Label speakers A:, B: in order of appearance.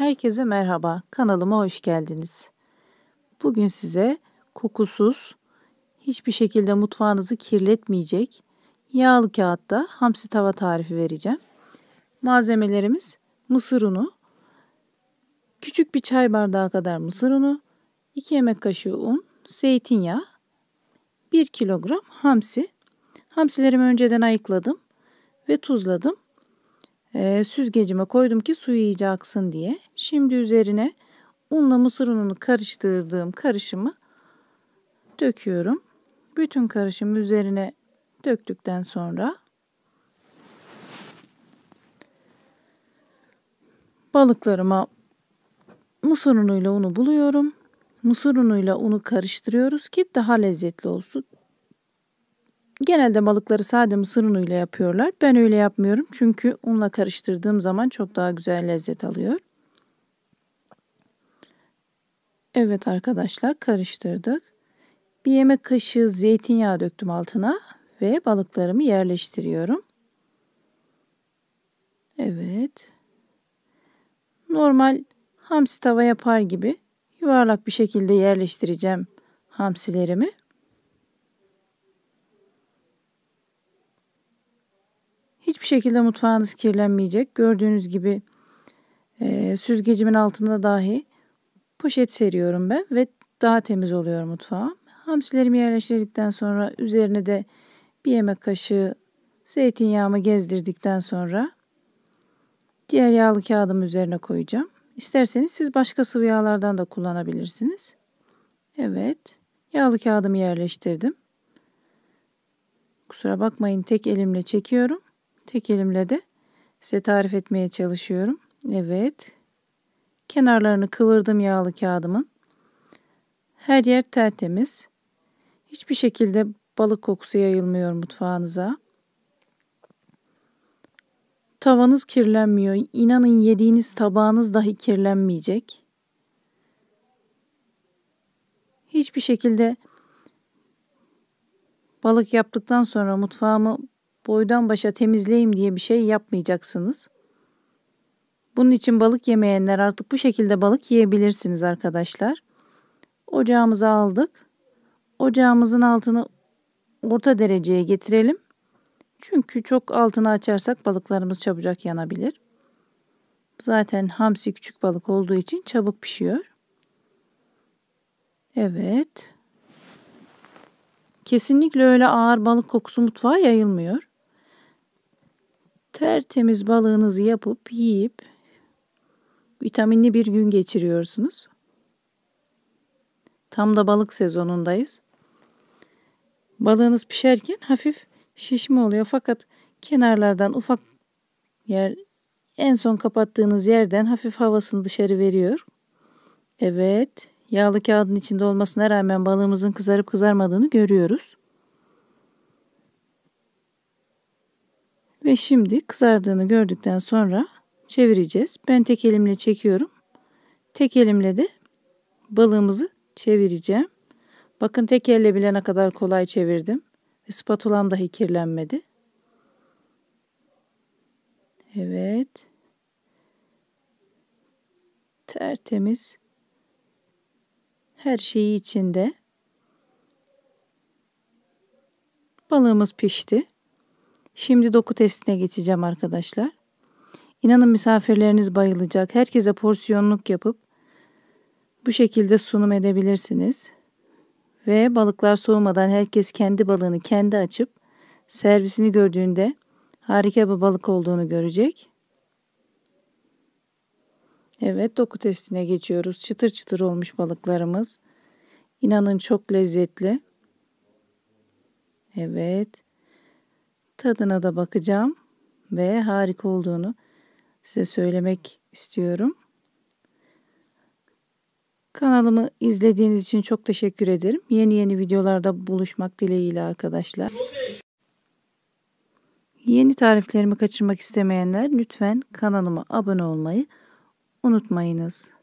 A: Herkese merhaba, kanalıma hoş geldiniz. Bugün size kokusuz, hiçbir şekilde mutfağınızı kirletmeyecek yağlı kağıtta hamsi tava tarifi vereceğim. Malzemelerimiz mısır unu, küçük bir çay bardağı kadar mısır unu, 2 yemek kaşığı un, zeytinyağı, 1 kilogram hamsi. Hamsilerimi önceden ayıkladım ve tuzladım. E, süzgecime koydum ki suyu iyice aksın diye. Şimdi üzerine unla mısır ununu karıştırdığım karışımı döküyorum. Bütün karışımı üzerine döktükten sonra balıklarıma mısır unuyla unu buluyorum. Mısır unuyla unu karıştırıyoruz ki daha lezzetli olsun. Genelde balıkları sade mısır unuyla yapıyorlar. Ben öyle yapmıyorum çünkü unla karıştırdığım zaman çok daha güzel lezzet alıyor. Evet arkadaşlar karıştırdık. Bir yemek kaşığı zeytinyağı döktüm altına ve balıklarımı yerleştiriyorum. Evet. Normal hamsi tava yapar gibi yuvarlak bir şekilde yerleştireceğim hamsilerimi. Hiçbir şekilde mutfağınız kirlenmeyecek. Gördüğünüz gibi e, süzgecimin altında dahi poşet seriyorum ben ve daha temiz oluyor mutfağım. Hamsilerimi yerleştirdikten sonra üzerine de bir yemek kaşığı zeytinyağımı gezdirdikten sonra diğer yağlı kağıdım üzerine koyacağım. İsterseniz siz başka sıvı yağlardan da kullanabilirsiniz. Evet, yağlı kağıdımı yerleştirdim. Kusura bakmayın tek elimle çekiyorum. Tek elimle de size tarif etmeye çalışıyorum. Evet, Kenarlarını kıvırdım yağlı kağıdımın. Her yer tertemiz. Hiçbir şekilde balık kokusu yayılmıyor mutfağınıza. Tavanız kirlenmiyor. İnanın yediğiniz tabağınız dahi kirlenmeyecek. Hiçbir şekilde balık yaptıktan sonra mutfağımı boydan başa temizleyeyim diye bir şey yapmayacaksınız.'' Bunun için balık yemeyenler artık bu şekilde balık yiyebilirsiniz arkadaşlar. Ocağımıza aldık. Ocağımızın altını orta dereceye getirelim. Çünkü çok altını açarsak balıklarımız çabucak yanabilir. Zaten hamsi küçük balık olduğu için çabuk pişiyor. Evet. Kesinlikle öyle ağır balık kokusu mutfağa yayılmıyor. Tertemiz balığınızı yapıp yiyip vitaminli bir gün geçiriyorsunuz. Tam da balık sezonundayız. Balığınız pişerken hafif şişme oluyor fakat kenarlardan ufak yer en son kapattığınız yerden hafif havasını dışarı veriyor. Evet, yağlı kağıdın içinde olmasına rağmen balığımızın kızarıp kızarmadığını görüyoruz. Ve şimdi kızardığını gördükten sonra çevireceğiz. Ben tek elimle çekiyorum. Tek elimle de balığımızı çevireceğim. Bakın tek elle bile ne kadar kolay çevirdim. Ve spatulam dahi kirlenmedi. Evet. Tertemiz. Her şeyi içinde. Balığımız pişti. Şimdi doku testine geçeceğim arkadaşlar. İnanın misafirleriniz bayılacak. Herkese porsiyonluk yapıp bu şekilde sunum edebilirsiniz. Ve balıklar soğumadan herkes kendi balığını kendi açıp servisini gördüğünde harika bir balık olduğunu görecek. Evet doku testine geçiyoruz. Çıtır çıtır olmuş balıklarımız. İnanın çok lezzetli. Evet. Tadına da bakacağım ve harika olduğunu size söylemek istiyorum. Kanalımı izlediğiniz için çok teşekkür ederim. Yeni yeni videolarda buluşmak dileğiyle arkadaşlar. Yeni tariflerimi kaçırmak istemeyenler lütfen kanalıma abone olmayı unutmayınız.